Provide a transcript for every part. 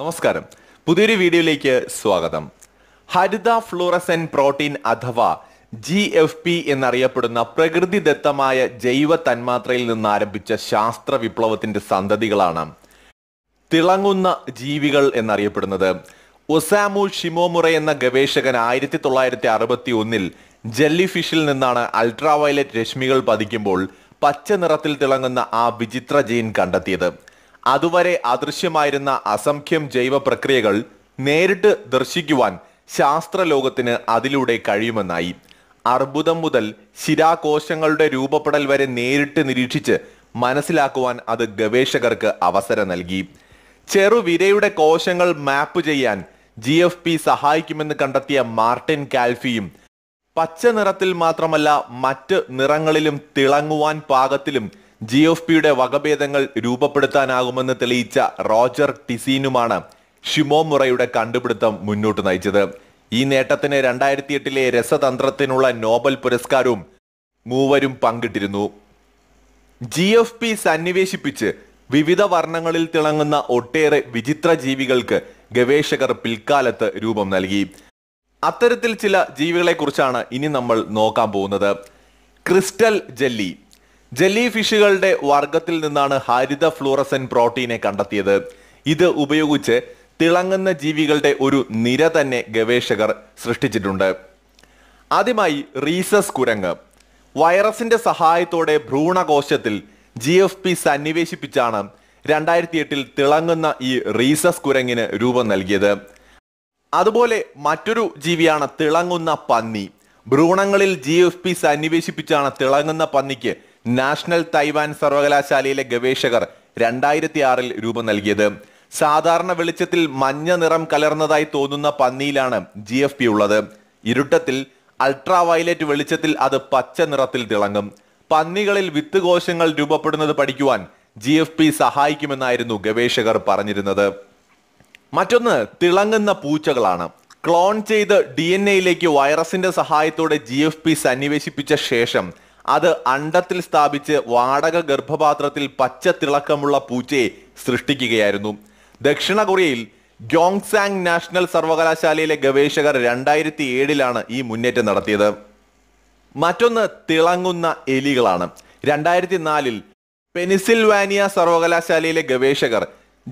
നമസ്കാരം പുതിയൊരു വീഡിയോയിലേക്ക് സ്വാഗതം ഹരിത ഫ്ലൂറസൻ പ്രോട്ടീൻ അഥവാ ജി എഫ് പി എന്നറിയപ്പെടുന്ന പ്രകൃതിദത്തമായ ജൈവ തന്മാത്രയിൽ നിന്ന് ആരംഭിച്ച ശാസ്ത്ര വിപ്ലവത്തിന്റെ സന്തതികളാണ് തിളങ്ങുന്ന ജീവികൾ എന്നറിയപ്പെടുന്നത് ഒസാമു ഷിമോമുറ എന്ന ഗവേഷകൻ ആയിരത്തി തൊള്ളായിരത്തി അറുപത്തി ഒന്നിൽ ജെല്ലി ഫിഷിൽ നിന്നാണ് അൾട്രാവയലറ്റ് രശ്മികൾ പതിക്കുമ്പോൾ പച്ച നിറത്തിൽ തിളങ്ങുന്ന ആ വിചിത്ര ജീൻ കണ്ടെത്തിയത് അതുവരെ അദൃശ്യമായിരുന്ന അസംഖ്യം ജൈവ പ്രക്രിയകൾ നേരിട്ട് ദർശിക്കുവാൻ ശാസ്ത്രലോകത്തിന് അതിലൂടെ കഴിയുമെന്നായി അർബുദം മുതൽ ശിരാകോശങ്ങളുടെ രൂപപ്പെടൽ വരെ നേരിട്ട് നിരീക്ഷിച്ച് മനസ്സിലാക്കുവാൻ അത് ഗവേഷകർക്ക് അവസരം നൽകി ചെറുവിരയുടെ കോശങ്ങൾ മാപ്പ് ചെയ്യാൻ ജി എഫ് പി സഹായിക്കുമെന്ന് കണ്ടെത്തിയ മാർട്ടിൻ കാൽഫിയും പച്ച നിറത്തിൽ മാത്രമല്ല മറ്റ് നിറങ്ങളിലും തിളങ്ങുവാൻ പാകത്തിലും ജി എഫ് പിയുടെ വകഭേദങ്ങൾ രൂപപ്പെടുത്താനാകുമെന്ന് തെളിയിച്ച റോജർ ടിസീനുമാണ് ഷിമോ മുറയുടെ കണ്ടുപിടുത്തം മുന്നോട്ട് നയിച്ചത് ഈ നേട്ടത്തിന് രണ്ടായിരത്തി എട്ടിലെ രസതന്ത്രത്തിനുള്ള നോബൽ പുരസ്കാരവും മൂവരും പങ്കിട്ടിരുന്നു ജി എഫ് പി സന്നിവേശിപ്പിച്ച് വിവിധ വർണ്ണങ്ങളിൽ തിളങ്ങുന്ന ഒട്ടേറെ വിചിത്ര ജീവികൾക്ക് ഗവേഷകർ പിൽക്കാലത്ത് രൂപം നൽകി അത്തരത്തിൽ ചില ജീവികളെക്കുറിച്ചാണ് ഇനി നമ്മൾ നോക്കാൻ പോകുന്നത് ക്രിസ്റ്റൽ ജെല്ലി ജെല്ലി ഫിഷുകളുടെ വർഗത്തിൽ നിന്നാണ് ഹരിത ഫ്ലൂറസൻ പ്രോട്ടീനെ കണ്ടെത്തിയത് ഇത് ഉപയോഗിച്ച് തിളങ്ങുന്ന ജീവികളുടെ ഒരു നിര തന്നെ ഗവേഷകർ സൃഷ്ടിച്ചിട്ടുണ്ട് ആദ്യമായി റീസസ് കുരങ്ങ് വൈറസിന്റെ സഹായത്തോടെ ഭ്രൂണകോശത്തിൽ ജി എഫ് പി സന്നിവേശിപ്പിച്ചാണ് രണ്ടായിരത്തി എട്ടിൽ തിളങ്ങുന്ന ഈ റീസസ് കുരങ്ങിന് രൂപം നൽകിയത് അതുപോലെ മറ്റൊരു ജീവിയാണ് തിളങ്ങുന്ന പന്നി ഭ്രൂണങ്ങളിൽ ജി എഫ് പി സന്നിവേശിപ്പിച്ചാണ് തിളങ്ങുന്ന പന്നിക്ക് നാഷണൽ തൈവാൻ സർവകലാശാലയിലെ ഗവേഷകർ രണ്ടായിരത്തി ആറിൽ രൂപം നൽകിയത് സാധാരണ വെളിച്ചത്തിൽ മഞ്ഞ നിറം കലർന്നതായി തോന്നുന്ന പന്നിയിലാണ് ജി എഫ് പി ഉള്ളത് ഇരുട്ടത്തിൽ അൾട്രാ വയലറ്റ് വെളിച്ചത്തിൽ അത് പച്ച നിറത്തിൽ തിളങ്ങും പന്നികളിൽ വിത്ത് കോശങ്ങൾ രൂപപ്പെടുന്നത് പഠിക്കുവാൻ ജി എഫ് പി സഹായിക്കുമെന്നായിരുന്നു ഗവേഷകർ പറഞ്ഞിരുന്നത് മറ്റൊന്ന് തിളങ്ങുന്ന പൂച്ചകളാണ് ക്ലോൺ ചെയ്ത് ഡി എൻ എയിലേക്ക് വൈറസിന്റെ സഹായത്തോടെ ജി എഫ് പി സന്നിവേശിപ്പിച്ച ശേഷം അത് അണ്ടത്തിൽ സ്ഥാപിച്ച് വാടക ഗർഭപാത്രത്തിൽ പച്ച തിളക്കമുള്ള പൂച്ചയെ സൃഷ്ടിക്കുകയായിരുന്നു ദക്ഷിണ കൊറിയയിൽ ഗ്യോങ്സാങ് നാഷണൽ സർവകലാശാലയിലെ ഗവേഷകർ രണ്ടായിരത്തി ഏഴിലാണ് ഈ മുന്നേറ്റം നടത്തിയത് മറ്റൊന്ന് തിളങ്ങുന്ന എലികളാണ് രണ്ടായിരത്തി നാലിൽ പെനിസിൽവാനിയ സർവകലാശാലയിലെ ഗവേഷകർ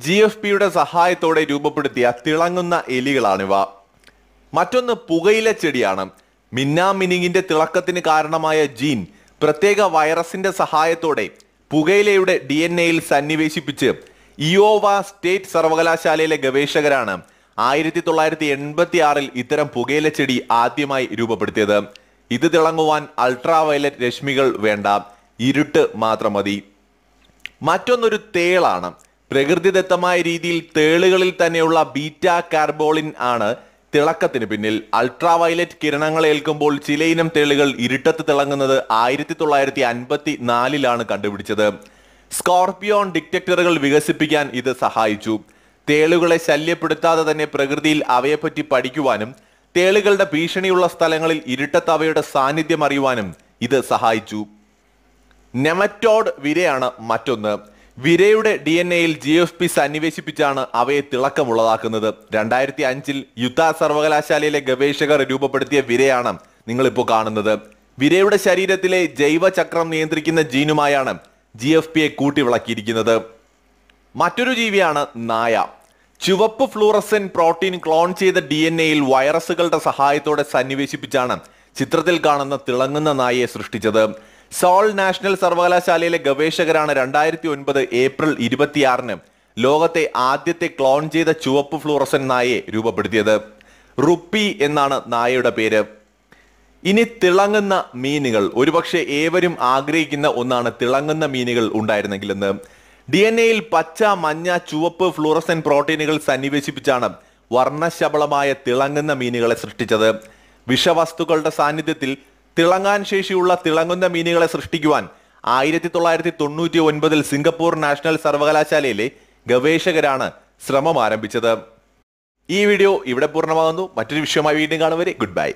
ജി എഫ് പിയുടെ സഹായത്തോടെ രൂപപ്പെടുത്തിയ തിളങ്ങുന്ന എലികളാണിവ മറ്റൊന്ന് പുകയില ചെടിയാണ് മിന്നാമിനിങ്ങിന്റെ തിളക്കത്തിന് കാരണമായ ജീൻ പ്രത്യേക വൈറസിന്റെ സഹായത്തോടെ പുകയിലയുടെ ഡി എൻ എയിൽ സന്നിവേശിപ്പിച്ച് ഇയോവ സ്റ്റേറ്റ് സർവകലാശാലയിലെ ഗവേഷകരാണ് ആയിരത്തി തൊള്ളായിരത്തി എൺപത്തി ആറിൽ ഇത്തരം പുകയില ചെടി ആദ്യമായി രൂപപ്പെടുത്തിയത് ഇത് തിളങ്ങുവാൻ അൾട്രാ വയലറ്റ് രശ്മികൾ വേണ്ട ഇരുട്ട് മാത്രം മതി മറ്റൊന്നൊരു തേളാണ് പ്രകൃതിദത്തമായ രീതിയിൽ തേളുകളിൽ തന്നെയുള്ള ബീറ്റ കാർബോളിൻ ആണ് തിളക്കത്തിന് പിന്നിൽ അൾട്രാവയലറ്റ് കിരണങ്ങൾ ഏൽക്കുമ്പോൾ ചിലയിനം തെളികൾ ഇരുട്ടത്ത് തിളങ്ങുന്നത് ആയിരത്തി തൊള്ളായിരത്തി അൻപത്തി നാലിലാണ് കണ്ടുപിടിച്ചത് സ്കോർപിയോൺ ഡിറ്റക്ടറുകൾ വികസിപ്പിക്കാൻ ഇത് സഹായിച്ചു തേളുകളെ ശല്യപ്പെടുത്താതെ തന്നെ പ്രകൃതിയിൽ അവയെപ്പറ്റി പഠിക്കുവാനും തേളുകളുടെ ഭീഷണിയുള്ള സ്ഥലങ്ങളിൽ ഇരുട്ടത്ത് അവയുടെ സാന്നിധ്യം അറിയുവാനും ഇത് സഹായിച്ചു നെമറ്റോഡ് വിരയാണ് മറ്റൊന്ന് വിരയുടെ ഡി എൻ എയിൽ പി സന്നിവേശിപ്പിച്ചാണ് അവയെ തിളക്കമുള്ളതാക്കുന്നത് രണ്ടായിരത്തി അഞ്ചിൽ യുദ്ധ സർവകലാശാലയിലെ ഗവേഷകർ രൂപപ്പെടുത്തിയ വിരയാണ് നിങ്ങളിപ്പോൾ കാണുന്നത് വിരയുടെ ശരീരത്തിലെ ജൈവചക്രം നിയന്ത്രിക്കുന്ന ജീനുമായാണ് ജി എഫ് പിയെ വിളക്കിയിരിക്കുന്നത് മറ്റൊരു ജീവിയാണ് നായ ചുവപ്പ് ഫ്ലൂറസൻ പ്രോട്ടീൻ ക്ലോൺ ചെയ്ത ഡി എൻ എയിൽ വൈറസുകളുടെ സഹായത്തോടെ സന്നിവേശിപ്പിച്ചാണ് ചിത്രത്തിൽ കാണുന്ന തിളങ്ങുന്ന നായയെ സൃഷ്ടിച്ചത് സോൾ നാഷണൽ സർവകലാശാലയിലെ ഗവേഷകരാണ് രണ്ടായിരത്തി ഒൻപത് ഏപ്രിൽ ഇരുപത്തിയാറിന് ലോകത്തെ ആദ്യത്തെ ക്ലോൺ ചെയ്ത ചുവപ്പ് ഫ്ലൂറസൻ നായയെ രൂപപ്പെടുത്തിയത് റുപ്പി എന്നാണ് നായയുടെ പേര് ഇനി തിളങ്ങുന്ന മീനുകൾ ഒരുപക്ഷെ ഏവരും ആഗ്രഹിക്കുന്ന ഒന്നാണ് തിളങ്ങുന്ന മീനുകൾ ഉണ്ടായിരുന്നെങ്കിലെന്ന് ഡി എൻ എയിൽ പച്ച മഞ്ഞ ചുവപ്പ് ഫ്ലൂറസൻ പ്രോട്ടീനുകൾ സന്നിവേശിപ്പിച്ചാണ് വർണ്ണശബളമായ തിളങ്ങുന്ന മീനുകളെ സൃഷ്ടിച്ചത് വിഷവസ്തുക്കളുടെ സാന്നിധ്യത്തിൽ തിളങ്ങാൻ ശേഷിയുള്ള തിളങ്ങുന്ന മീനുകളെ സൃഷ്ടിക്കുവാൻ ആയിരത്തി തൊള്ളായിരത്തി തൊണ്ണൂറ്റി ഒൻപതിൽ സിംഗപ്പൂർ നാഷണൽ സർവകലാശാലയിലെ ഗവേഷകരാണ് ശ്രമം ആരംഭിച്ചത് ഈ വീഡിയോ ഇവിടെ പൂർണ്ണമാകുന്നു മറ്റൊരു വിഷയമായി വീണ്ടും കാണുവരെ ഗുഡ് ബൈ